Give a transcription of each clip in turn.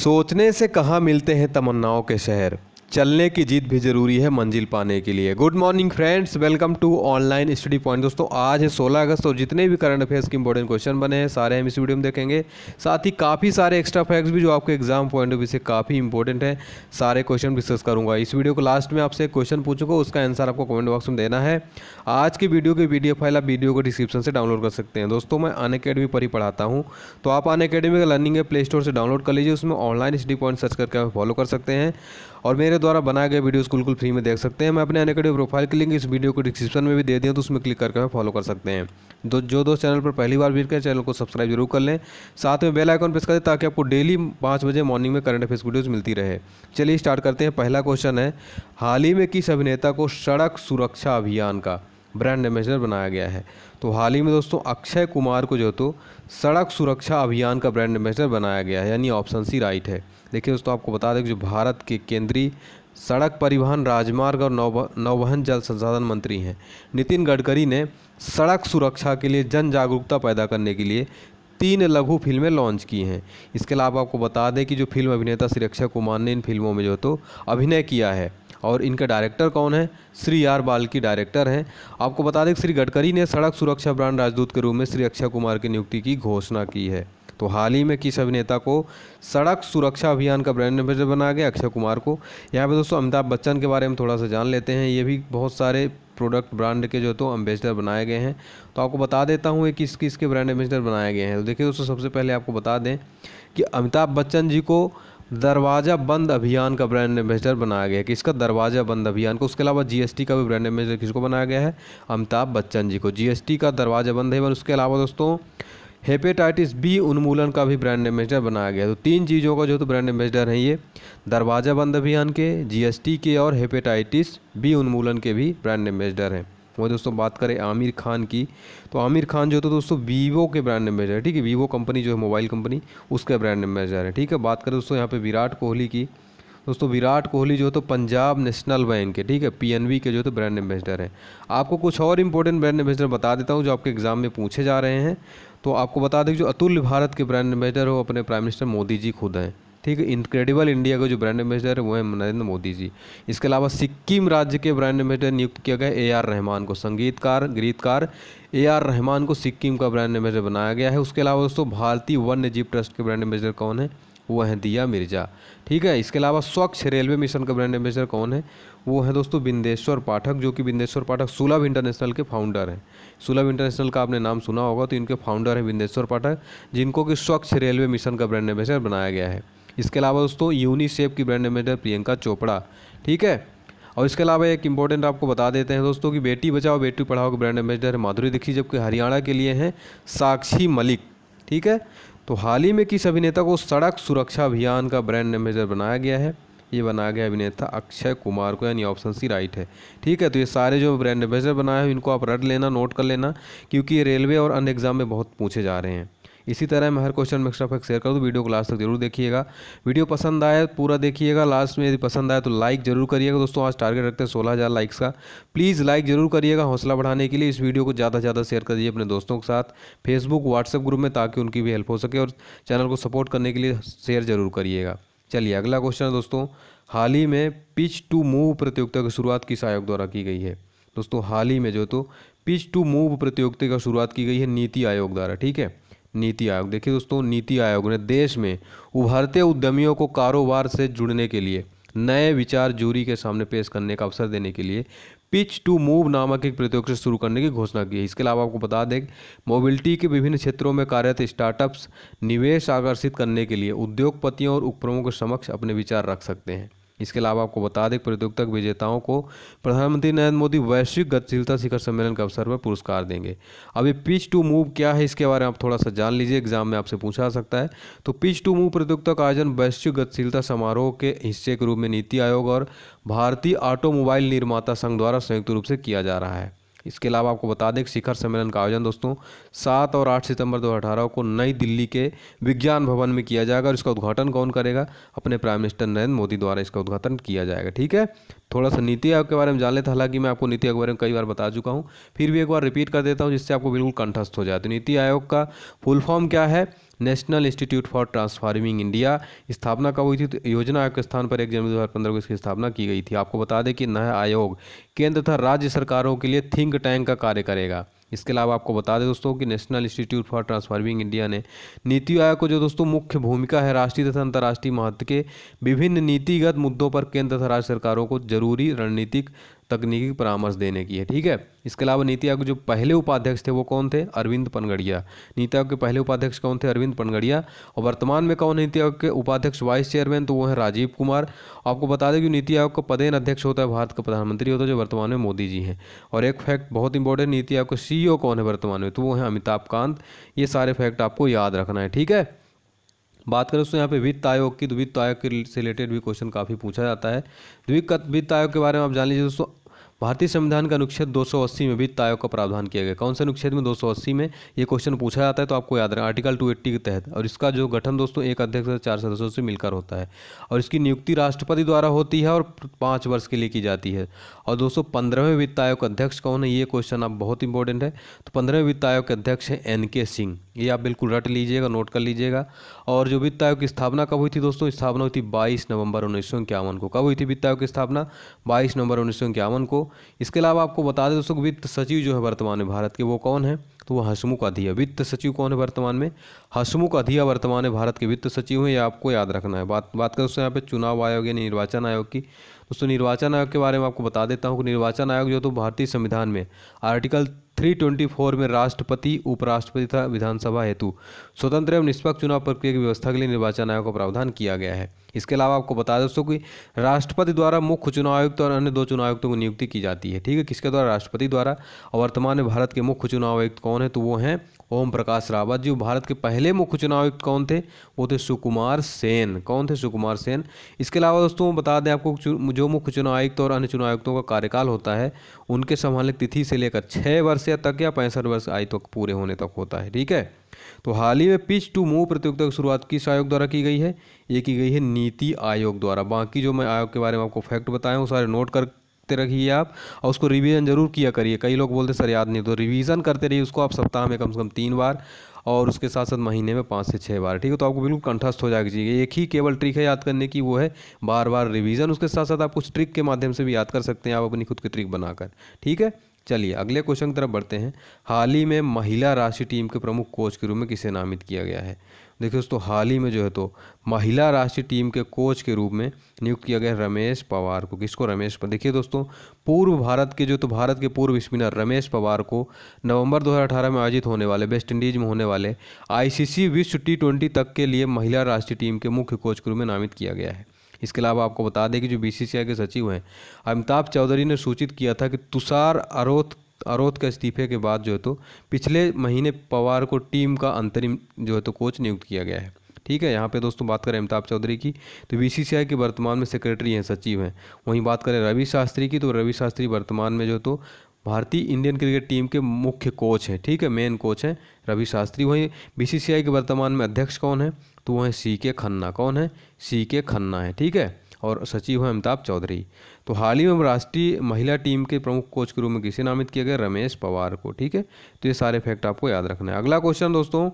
सोचने से कहाँ मिलते हैं तमन्नाओं के शहर चलने की जीत भी ज़रूरी है मंजिल पाने के लिए good morning friends welcome to online study point दोस्तों आज है 16 अगस्त और जितने भी करंट अफेयर्स के इंपॉर्टेंट क्वेश्चन बने हैं सारे हम इस वीडियो में देखेंगे साथ ही काफ़ी सारे एक्स्ट्रा फैक्ट्स भी जो आपके एग्जाम पॉइंट ऑफ व्यू से काफ़ी इंपॉर्टेंट है सारे क्वेश्चन डिस्कस करूंगा इस वीडियो को लास्ट में आपसे क्वेश्चन पूछूंगा उसका आंसर आपको कमेंट बॉक्स में देना है आज की वीडियो की वीडियो फाइल आप वीडियो को डिस्क्रिप्शन से डाउनलोड कर सकते हैं दोस्तों मैं अन अकेडमी पर ही पढ़ाता हूँ तो आप अन अकेडमी का लर्निंग है प्ले स्टोर से डाउनलोड कर लीजिए उसमें ऑनलाइन स्टडी पॉइंट सर्च करके आप फॉलो कर सकते हैं और मेरे द्वारा बनाए गए वीडियोस बिल्कुल फ्री में देख सकते हैं मैं अपने अनेकडियो प्रोफाइल की लिंक इस वीडियो को डिस्क्रिप्शन में भी दे दिया तो उसमें क्लिक करके फॉलो कर सकते हैं दो जो दोस्त चैनल पर पहली बार भी करें चैनल को सब्सक्राइब जरूर कर लें साथ में बेल आइकॉन प्रेस करें ताकि आपको डेली पाँच बजे मॉर्निंग में करंट अफेयर्स वीडियोज़ मिलती रहे चलिए स्टार्ट करते हैं पहला क्वेश्चन है हाल ही में किस अभिनेता को सड़क सुरक्षा अभियान का ब्रांड एम्बेसडर बनाया गया है तो हाल ही में दोस्तों अक्षय कुमार को जो तो सड़क सुरक्षा अभियान का ब्रांड एम्बेसडर बनाया गया है यानी ऑप्शन सी राइट है देखिए दोस्तों आपको बता दें कि जो भारत के केंद्रीय सड़क परिवहन राजमार्ग और नौवहन जल संसाधन मंत्री हैं नितिन गडकरी ने सड़क सुरक्षा के लिए जन जागरूकता पैदा करने के लिए तीन लघु फिल्में लॉन्च की हैं इसके अलावा आपको बता दें कि जो फिल्म अभिनेता श्री अक्षय कुमार ने इन फिल्मों में जो तो अभिनय किया है और इनका डायरेक्टर कौन है श्री आर बाल्की डायरेक्टर हैं आपको बता दें श्री गडकरी ने सड़क सुरक्षा ब्रांड राजदूत के रूप में श्री अक्षय कुमार की नियुक्ति की घोषणा की है तो हाल ही में किस अभिनेता को सड़क सुरक्षा अभियान का ब्रांड एम्बेसडर बनाया गया अक्षय कुमार को यहाँ पे दोस्तों अमिताभ बच्चन के बारे में थोड़ा सा जान लेते हैं ये भी बहुत सारे प्रोडक्ट ब्रांड के जो तो एम्बेसडर बनाए गए हैं तो आपको बता देता हूँ ये किस किस के ब्रांड एम्बेसडर बनाए गए हैं तो देखिए दोस्तों सबसे पहले आपको बता दें कि अमिताभ बच्चन जी को दरवाज़ा बंद अभियान का ब्रांड एम्बेसडर बनाया गया है किसका दरवाज़ा बंद अभियान को उसके अलावा जीएसटी का भी ब्रांड एम्बेसडर किसको बनाया गया है अमिताभ बच्चन जी को जीएसटी का दरवाज़ा बंद है और उसके अलावा दोस्तों हेपेटाइटिस बी उन्मूलन का भी ब्रांड एम्बेसडर बनाया गया तो तीन चीज़ों का जो तो ब्रांड एम्बेसडर हैं ये दरवाज़ा बंद अभियान के जी के और हेपेटाइटिस बी उन्मूलन के भी ब्रांड एम्बेसडर हैं वो दोस्तों बात करें आमिर खान की तो आमिर खान जो है तो दोस्तों वीवो के ब्रांड एम्बेसडर है ठीक है वीवो कंपनी जो है मोबाइल कंपनी उसका ब्रांड एम्बेसडर है ठीक है बात करें दोस्तों यहाँ पे विराट कोहली की दोस्तों विराट कोहली जो है तो पंजाब नेशनल बैंक है ठीक है पीएनबी के जो है तो ब्रांड एम्बेसडर हैं आपको कुछ और इंपॉर्टेंट ब्रांड एम्बेसडर बता देता हूँ जो आपके एग्ज़ाम में पूछे जा रहे हैं तो आपको बता दें जो अतुल भारत के ब्रांड एम्बेसडर हो अपने प्राइम मिनिस्टर मोदी जी खुद हैं ठीक है इनक्रेडिबल इंडिया का जो ब्रांड एम्बेसडर है वो है नरेंद्र मोदी जी इसके अलावा सिक्किम राज्य के ब्रांड एम्बेसडर नियुक्त किया गया ए आर रहमान को संगीतकार गीतकार ए आर रहमान को सिक्किम का ब्रांड एम्बेसडर बनाया गया है उसके अलावा दोस्तों भारतीय वन्य जीव ट्रस्ट के ब्रांड एम्बेसडर कौन है वो है दिया मिर्जा ठीक है इसके अलावा स्वच्छ रेलवे मिशन का ब्रांड एम्बेसडर कौन है वो है दोस्तों बिंदेश्वर पाठक जो कि बिंदेश्वर पाठक सुलभ इंटरनेशनल के फाउंडर हैं सुलभ इंटरनेशनल का आपने नाम सुना होगा तो इनके फाउंडर हैं बिंदेश्वर पाठक जिनको कि स्वच्छ रेलवे मिशन का ब्रांड एम्बेसडर बनाया गया है इसके अलावा दोस्तों यूनिसेफ की ब्रांड एम्बेसडर प्रियंका चोपड़ा ठीक है और इसके अलावा एक इंपॉर्टेंट आपको बता देते हैं दोस्तों कि बेटी बचाओ बेटी पढ़ाओ के ब्रांड एम्बेसडर है माधुरी दीक्षित जबकि हरियाणा के लिए हैं साक्षी मलिक ठीक है तो हाल ही में किस अभिनेता को सड़क सुरक्षा अभियान का ब्रांड एम्बेसडर बनाया गया है ये बनाया गया अभिनेता अक्षय कुमार को यानी ऑप्शन सी राइट है ठीक है तो ये सारे जो ब्रांड एम्बेसडर बनाए हैं इनको आप रट लेना नोट कर लेना क्योंकि ये रेलवे और अन्य एग्ज़ाम में बहुत पूछे जा रहे हैं इसी तरह मैं हर क्वेश्चन में फैक्ट शेयर करूँ वीडियो तो को लास्ट तक जरूर देखिएगा वीडियो पसंद आए पूरा देखिएगा लास्ट में यदि पसंद आए तो लाइक जरूर करिएगा दोस्तों आज टारगेट रखते हैं सोलह हज़ार लाइक्स का प्लीज़ लाइक जरूर करिएगा हौसला बढ़ाने के लिए इस वीडियो को ज़्यादा से ज़्यादा शेयर कर अपने दोस्तों के साथ फेसबुक व्हाट्सएप ग्रुप में ताकि उनकी भी हेल्प हो सके और चैनल को सपोर्ट करने के लिए शेयर जरूर करिएगा चलिए अगला क्वेश्चन है दोस्तों हाल ही में पिच टू मूव प्रतियोगिता की शुरुआत किस आयोग द्वारा की गई है दोस्तों हाल ही में जो तो पिच टू मूव प्रतियोगिता का शुरुआत की गई है नीति आयोग द्वारा ठीक है नीति आयोग देखिए दोस्तों नीति आयोग ने देश में उभरते उद्यमियों को कारोबार से जुड़ने के लिए नए विचार जूरी के सामने पेश करने का अवसर देने के लिए पिच टू मूव नामक एक प्रतियोगिता शुरू करने की घोषणा की है इसके अलावा आपको बता दें मोबिलिटी के विभिन्न क्षेत्रों में कार्यरत स्टार्टअप्स निवेश आकर्षित करने के लिए उद्योगपतियों और उपक्रमों के समक्ष अपने विचार रख सकते हैं इसके अलावा आपको बता दें प्रतियोगिता विजेताओं को प्रधानमंत्री नरेंद्र मोदी वैश्विक गतिशीलता शिखर सम्मेलन के अवसर पर पुरस्कार देंगे अब ये पिच टू मूव क्या है इसके बारे में आप थोड़ा सा जान लीजिए एग्जाम में आपसे पूछा सकता है तो पिच टू मूव प्रतियोगिता का आयोजन वैश्विक गतिशीलता समारोह के हिस्से के रूप में नीति आयोग और भारतीय ऑटोमोबाइल निर्माता संघ द्वारा संयुक्त रूप से किया जा रहा है इसके अलावा आपको बता दें कि शिखर सम्मेलन का आयोजन दोस्तों सात और आठ सितंबर 2018 को नई दिल्ली के विज्ञान भवन में किया जाएगा और इसका उद्घाटन कौन करेगा अपने प्राइम मिनिस्टर नरेंद्र मोदी द्वारा इसका उद्घाटन किया जाएगा ठीक है थोड़ा सा नीति आयोग के बारे में जान लेते हालांकि मैं आपको नीति आयोग के बारे में कई बार बता चुका हूँ फिर भी एक बार रिपीट कर देता हूँ जिससे आपको बिल्कुल कंठस्थ हो जाए तो नीति आयोग का फुल फॉर्म क्या है national institute for transforming India स्थापना कब हुई थी तो योजना आयोग के स्थान पर एक जनवरी दो को इसकी स्थापना की गई थी आपको बता दें कि नया आयोग केंद्र तथा राज्य सरकारों के लिए थिंक टैंक का कार्य करेगा इसके अलावा आपको बता दें दोस्तों कि national institute for transforming India ने नीति आयोग को जो दोस्तों मुख्य भूमिका है राष्ट्रीय तथा अंतर्राष्ट्रीय महत्व के विभिन्न नीतिगत मुद्दों पर केंद्र तथा राज्य सरकारों को जरूरी रणनीतिक तकनीकी परामर्श देने की है ठीक है इसके अलावा नीति आयोग के जो पहले उपाध्यक्ष थे वो कौन थे अरविंद पनगड़िया नीति आयोग के पहले उपाध्यक्ष कौन थे अरविंद पनगड़िया और वर्तमान में कौन नीति आयोग के उपाध्यक्ष वाइस चेयरमैन तो वो है राजीव कुमार आपको बता दें कि नीति आयोग का पदेन अध्यक्ष होता है भारत का प्रधानमंत्री होता है जो वर्तमान में मोदी जी हैं और एक फैक्ट बहुत इंपॉर्टेंट नीति आयोग का सी कौन है वर्तमान में तो वो है अमिताभ कांत ये सारे फैक्ट आपको याद रखना है ठीक है बात करें दोस्तों यहाँ पे वित्त आयोग की तो वित्त आयोग के रिलेटेड भी क्वेश्चन काफ़ी पूछा जाता है वित्त आयोग के बारे में आप जान लीजिए दोस्तों भारतीय संविधान का अनुच्छेद 280 में वित्त आयोग का प्रावधान किया गया कौन से अनुच्छेद में 280 में ये क्वेश्चन पूछा जाता है तो आपको याद रहे आर्टिकल 280 के तहत और इसका जो गठन दोस्तों एक अध्यक्ष और चार सदस्यों से मिलकर होता है और इसकी नियुक्ति राष्ट्रपति द्वारा होती है और पाँच वर्ष के लिए की जाती है और दोस्तों पंद्रहवें वित्त आयोग का अध्यक्ष कौन है ये क्वेश्चन आप बहुत इंपॉर्टेंट है तो पंद्रहवें वित्त आयोग के अध्यक्ष हैं एन के सिंह ये आप बिल्कुल रट लीजिएगा नोट कर लीजिएगा और जो वित्त आयोग की स्थापना कब हुई थी दोस्तों स्थापना हुई थी बाईस नवंबर उन्नीस को कब हुई थी वित्त आयोग की स्थापना बाईस नवंबर उन्नीस को इसके अलावा आपको बता दें दोस्तों वित्त सचिव जो है वर्तमान में भारत के वो कौन है तो वो हसमुख अधिया वित्त सचिव कौन है वर्तमान में हसमुख अधिया वर्तमान में भारत के वित्त सचिव हैं ये आपको याद रखना है बात बात करें दोस्तों यहाँ पे चुनाव आयोग या निर्वाचन आयोग की दोस्तों निर्वाचन आयोग के बारे में आपको बता देता हूँ कि निर्वाचन आयोग जो तो भारतीय संविधान में आर्टिकल 324 में राष्ट्रपति उपराष्ट्रपति तथा विधानसभा हेतु स्वतंत्र एवं निष्पक्ष चुनाव प्रक्रिया की व्यवस्था के लिए निर्वाचन आयोग का प्रावधान किया गया है इसके अलावा आपको बता दोस्तों कि राष्ट्रपति द्वारा मुख्य चुनाव आयुक्त और अन्य दो चुनाव आयुक्तों की नियुक्ति की जाती है ठीक है किसके द्वारा राष्ट्रपति द्वारा और वर्तमान में भारत के मुख्य चुनाव आयुक्त कौन है तो वो हैं ओम प्रकाश रावत जी भारत के पहले मुख्य चुनाव आयुक्त कौन थे वो थे सुकुमार सेन कौन थे सुकुमार सेन इसके अलावा दोस्तों बता दें आपको जो मुख्य चुनाव आयुक्त और अन्य चुनाव आयुक्तों का कार्यकाल होता है उनके संभालने तिथि से लेकर छः वर्ष सातया तक या पैंसठ वर्ष आयु तक पूरे होने तक होता है ठीक है तो हाल ही में पिच टू मूव प्रतियोगिता की शुरुआत किस आयोग द्वारा की गई है ये की गई है नीति आयोग द्वारा बाकी जो मैं आयोग के बारे में आपको फैक्ट बताया वो सारे नोट कर करते रहिए आप और उसको रिवीजन जरूर किया करिए कई लोग बोलते सर याद नहीं तो रिवीजन करते रहिए उसको आप सप्ताह में कम से कम तीन बार और उसके साथ साथ महीने में पाँच से छः बार ठीक है तो आपको बिल्कुल कंठस्थ हो जाएगी चाहिए एक ही केवल ट्रिक है याद करने की वो है बार बार रिवीजन उसके साथ साथ आप कुछ ट्रिक के माध्यम से भी याद कर सकते हैं आप अपनी खुद की ट्रिक बनाकर ठीक है चलिए अगले क्वेश्चन की तरफ बढ़ते हैं हाल ही में महिला राष्ट्रीय टीम के प्रमुख कोच के रूप में किसे नामित किया गया है देखिए दोस्तों हाल ही में जो है तो महिला राष्ट्रीय टीम के कोच के रूप में नियुक्त किया गया रमेश पवार को किसको रमेश पवार देखिए दोस्तों पूर्व भारत के जो तो भारत के पूर्व स्पिनर रमेश पवार को नवंबर 2018 में आयोजित होने वाले वेस्ट इंडीज में होने वाले आईसीसी विश्व टी तक के लिए महिला राष्ट्रीय टीम के मुख्य कोच के रूप में नामित किया गया है इसके अलावा आपको बता दें कि जो बीसीसीआई के सचिव हैं अमिताभ चौधरी ने सूचित किया था कि तुषार अरोथ अरोथ के इस्तीफे के बाद जो है तो पिछले महीने पवार को टीम का अंतरिम जो है तो कोच नियुक्त किया गया है ठीक है यहाँ पे दोस्तों बात करें अमिताभ चौधरी की तो बीसीसीआई के वर्तमान में सेक्रेटरी हैं सचिव हैं वहीं बात करें रवि शास्त्री की तो रवि शास्त्री वर्तमान में जो तो भारतीय इंडियन क्रिकेट टीम के मुख्य कोच हैं ठीक है मेन कोच हैं रवि शास्त्री वहीं बीसीसीआई के वर्तमान में अध्यक्ष कौन है तो वह हैं सी के खन्ना कौन है सी के खन्ना है ठीक है और सचिव हैं अमिताभ चौधरी तो हाल ही में राष्ट्रीय महिला टीम के प्रमुख कोच के रूप में किसे नामित किया गया रमेश पवार को ठीक है तो ये सारे फैक्ट आपको याद रखना है अगला क्वेश्चन दोस्तों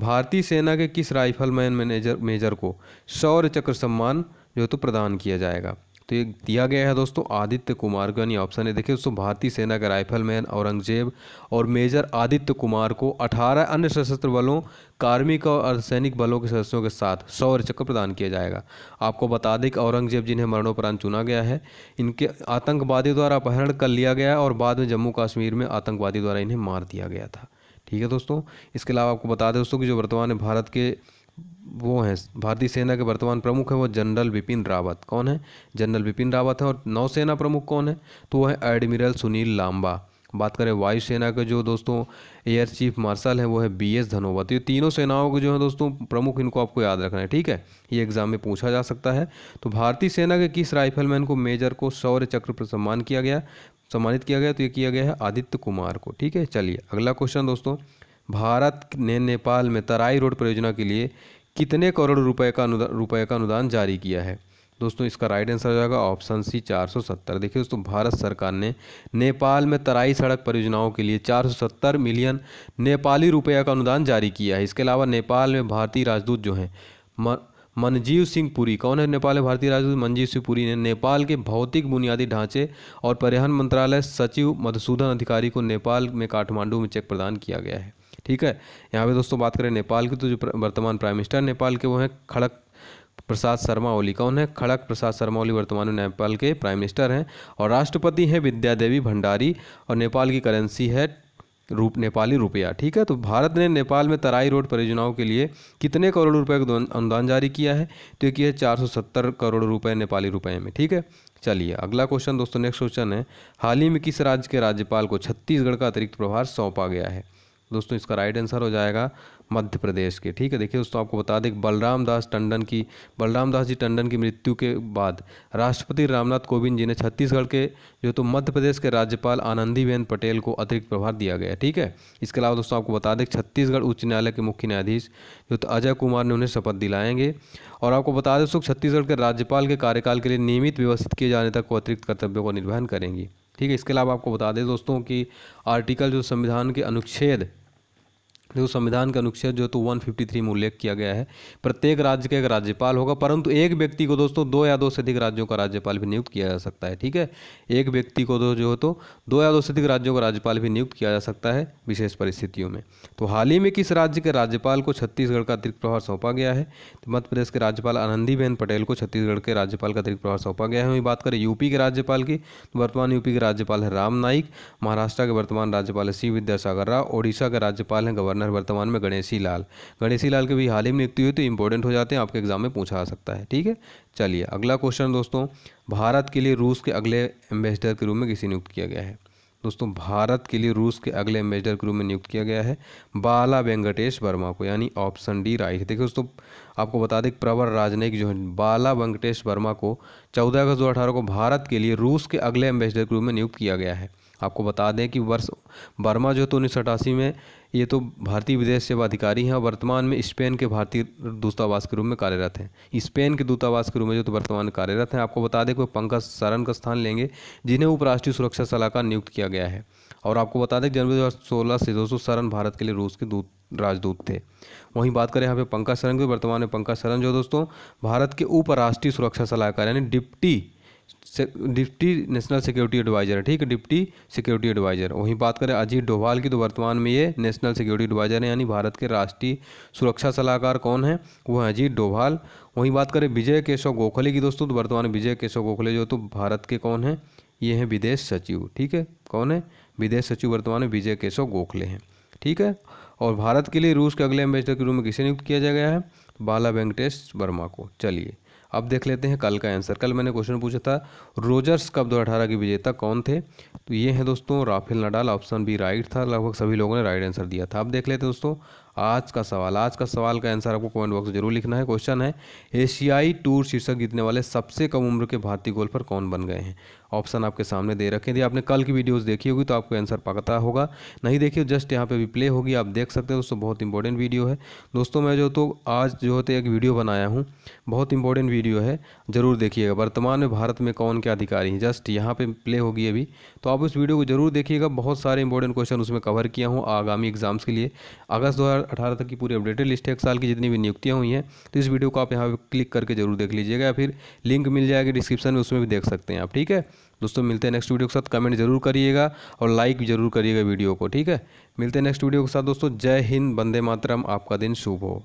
भारतीय सेना के किस राइफलमैन मैनेजर मेजर को सौर चक्र सम्मान जो तो प्रदान किया जाएगा तो ये दिया गया है दोस्तों आदित्य कुमार का नहीं ऑप्शन है देखिए दोस्तों भारतीय सेना के राइफलमैन औरंगजेब और मेजर आदित्य कुमार को 18 अन्य सशस्त्र बलों कार्मिक और अर्धसैनिक बलों के सदस्यों के साथ शौर्य चक्र प्रदान किया जाएगा आपको बता दें कि औरंगजेब जिन्हें मरणोपरांत चुना गया है इनके आतंकवादियों द्वारा अपहरण कर लिया गया और बाद में जम्मू कश्मीर में आतंकवादी द्वारा इन्हें मार दिया गया था ठीक है दोस्तों इसके अलावा आपको बता दें दोस्तों कि जो वर्तमान में भारत के वो हैं भारतीय सेना के वर्तमान प्रमुख हैं वो जनरल बिपिन रावत कौन है जनरल बिपिन रावत है और नौसेना प्रमुख कौन है तो वो है एडमिरल सुनील लांबा बात करें वायुसेना के जो दोस्तों एयर चीफ मार्शल हैं वो है बी एस धनोवा तो ये तीनों सेनाओं के जो है दोस्तों प्रमुख इनको आपको याद रखना है ठीक है ये एग्जाम में पूछा जा सकता है तो भारतीय सेना के किस राइफलमैन को मेजर को शौर्य चक्र पर सम्मान किया गया सम्मानित किया गया तो ये किया गया है आदित्य कुमार को ठीक है चलिए अगला क्वेश्चन दोस्तों भारत ने नेपाल में तराई रोड परियोजना के लिए कितने करोड़ रुपए का रुपए का अनुदान जारी किया है दोस्तों इसका राइट आंसर हो जाएगा ऑप्शन सी 470 देखिए दोस्तों भारत सरकार ने नेपाल में तराई सड़क परियोजनाओं के लिए 470 मिलियन नेपाली रुपये का अनुदान जारी किया है इसके अलावा नेपाल में भारतीय राजदूत जो हैं मनजीव सिंह पुरी कौन है नेपाल में भारतीय राजदूत मनजीव सिंह पुरी ने नेपाल के भौतिक बुनियादी ढांचे और परिवहन मंत्रालय सचिव मधुसूदन अधिकारी को नेपाल में काठमांडू में चेक प्रदान किया गया है ठीक है यहाँ पे दोस्तों बात करें नेपाल की तो जो वर्तमान प्राइम मिनिस्टर नेपाल के वो हैं खड़क प्रसाद शर्मा ओली कौन है खड़क प्रसाद शर्मा ओली वर्तमान में नेपाल के प्राइम मिनिस्टर हैं और राष्ट्रपति हैं विद्या देवी भंडारी और नेपाल की करेंसी है रूप नेपाली रुपया ठीक है तो भारत ने नेपाल में तराई रोड परियोजनाओं के लिए कितने करोड़ रुपए का अनुदान जारी किया है तो ये है 470 करोड़ रुपए नेपाली रुपए में ठीक है चलिए अगला क्वेश्चन दोस्तों नेक्स्ट क्वेश्चन है हाल ही में किस राज्य के राज्यपाल को छत्तीसगढ़ का अतिरिक्त प्रभार सौंपा गया है दोस्तों इसका राइट आंसर हो जाएगा मध्य प्रदेश के ठीक है देखिए दोस्तों आपको बता दें बलराम दास टंडन की बलराम दास जी टंडन की मृत्यु के बाद राष्ट्रपति रामनाथ कोविंद जी ने छत्तीसगढ़ के जो तो मध्य प्रदेश के राज्यपाल आनंदीबेन पटेल को अतिरिक्त प्रभार दिया गया ठीक है इसके अलावा दोस्तों आपको बता दें छत्तीसगढ़ उच्च न्यायालय के मुख्य न्यायाधीश जो तो अजय कुमार ने उन्हें शपथ दिलाएंगे और आपको बता दें दोस्तों छत्तीसगढ़ के राज्यपाल के कार्यकाल के लिए नियमित व्यवस्थित किए जाने तक वो अतिरिक्त कर्तव्यों का निर्वहन करेंगी ठीक है इसके अलावा आपको बता दें दोस्तों कि आर्टिकल जो संविधान के अनुच्छेद देखो संविधान का अनुच्छेद जो तो 153 में उल्लेख किया गया है प्रत्येक राज्य का एक राज्यपाल होगा परंतु एक व्यक्ति को दोस्तों दो या दो से अधिक राज्यों का राज्यपाल भी नियुक्त किया जा सकता है ठीक है एक व्यक्ति को तो जो हो तो दो या दो से अधिक राज्यों का राज्यपाल भी नियुक्त किया जा सकता है विशेष परिस्थितियों में तो हाल ही में किस राज्य के राज्यपाल को छत्तीसगढ़ का अतिरिक्त प्रभार सौंपा गया है तो मध्य प्रदेश के राज्यपाल आनंदीबेन पटेल को छत्तीसगढ़ के राज्यपाल का अतिरिक्त प्रभार सौंपा गया है वहीं बात करें यूपी के राज्यपाल की तो वर्तमान यूपी के राज्यपाल है राम नाइक महाराष्ट्र के वर्तमान राज्यपाल है सी विद्यासागर राव ओडिशा के राज्यपाल हैं गवर्नर पार्टनर वर्तमान में गणेशी लाल गणेशी लाल की भी हाल ही में नियुक्ति हुई तो इंपॉर्टेंट हो जाते हैं आपके एग्जाम में पूछा आ सकता है ठीक है चलिए अगला क्वेश्चन दोस्तों भारत के लिए रूस के अगले एम्बेसडर के रूप में किसी नियुक्त किया गया है दोस्तों भारत के लिए रूस के अगले एम्बेसडर के रूप में नियुक्त किया गया है बाला वेंकटेश वर्मा को यानी ऑप्शन डी राइट देखिए दोस्तों आपको बता दें प्रवर राजनयिक जो है बाला वेंकटेश वर्मा को चौदह अगस्त दो को भारत के लिए रूस के अगले एम्बेसडर के रूप में नियुक्त किया गया है आपको बता दें कि वर्ष वर्मा जो है तो उन्नीस में ये तो भारतीय विदेश सेवा अधिकारी हैं और वर्तमान में स्पेन के भारतीय दूतावास के रूप में कार्यरत हैं स्पेन के दूतावास के रूप में जो तो वर्तमान कार्यरत हैं आपको बता दें कि पंकज सरन का स्थान लेंगे जिन्हें उपराष्ट्रीय सुरक्षा सलाहकार नियुक्त किया गया है और आपको बता दें जनवरी दो सोलह से दो सरन भारत के लिए रूस के दूत राजदूत थे वहीं बात करें यहाँ पे पंकज सरन की वर्तमान में पंकज सरन जो दोस्तों भारत के उपराष्ट्रीय सुरक्षा सलाहकार यानी deputy deputy national security adviser है ठीक है डिप्टी सिक्योरिटी एडवाइज़र वहीं बात करें अजीत डोभाल की तो वर्तमान में ये नेशनल सिक्योरिटी एडवाइज़र है यानी भारत के राष्ट्रीय सुरक्षा सलाहकार कौन है वो हैं अजीत डोभाल वहीं बात करें विजय केशव गोखले की दोस्तों तो वर्तमान विजय केशव गोखले जो तो भारत के कौन हैं ये हैं विदेश सचिव ठीक है कौन है विदेश सचिव वर्तमान में विजय केशव गोखले हैं ठीक है और भारत के लिए रूस के अगले एम्बेसडर के रूप में किसे नियुक्त किया गया है बाला वेंकटेश वर्मा को चलिए अब देख लेते हैं कल का आंसर कल मैंने क्वेश्चन पूछा था रोजर्स कप दो अठारह के विजेता कौन थे तो ये हैं दोस्तों Rafael Nadal option B right था लगभग सभी लोगों ने राइट आंसर दिया था अब देख लेते हैं दोस्तों आज का सवाल आज का सवाल का आंसर आपको कमेंट बॉक्स जरूर लिखना है क्वेश्चन है एशियाई टूर शीर्षक जीतने वाले सबसे कम उम्र के भारतीय गोल्फर कौन बन गए हैं ऑप्शन आपके सामने दे रखे यदि आपने कल की वीडियोज़ देखी होगी तो आपको आंसर पता होगा नहीं देखिए जस्ट यहाँ पर भी प्ले होगी आप देख सकते हो दोस्तों बहुत इंपॉर्टेंट वीडियो है दोस्तों मैं जो तो आज जो होते तो एक वीडियो बनाया हूँ बहुत इंपॉर्टेंट वीडियो है ज़रूर देखिएगा वर्तमान में भारत में कौन क्या अधिकारी हैं जस्ट यहाँ पर प्ले होगी अभी तो आप उस वीडियो को ज़रूर देखिएगा बहुत सारे इंपॉर्टेंट क्वेश्चन उसमें कवर किया हूँ आगामी एग्जाम्स के लिए अगस्त दो तक की पूरी अपडेटेड लिस्ट है एक साल की जितनी भी नियुक्तियाँ हुई हैं तो इस वीडियो को आप यहाँ पर क्लिक करके जरूर देख लीजिएगा या फिर लिंक मिल जाएगी डिस्क्रिप्शन में उसमें भी देख सकते हैं आप ठीक है दोस्तों मिलते हैं नेक्स्ट वीडियो के साथ कमेंट जरूर करिएगा और लाइक जरूर करिएगा वीडियो को ठीक है मिलते हैं नेक्स्ट वीडियो के साथ दोस्तों जय हिंद बंदे मातरम आपका दिन शुभ हो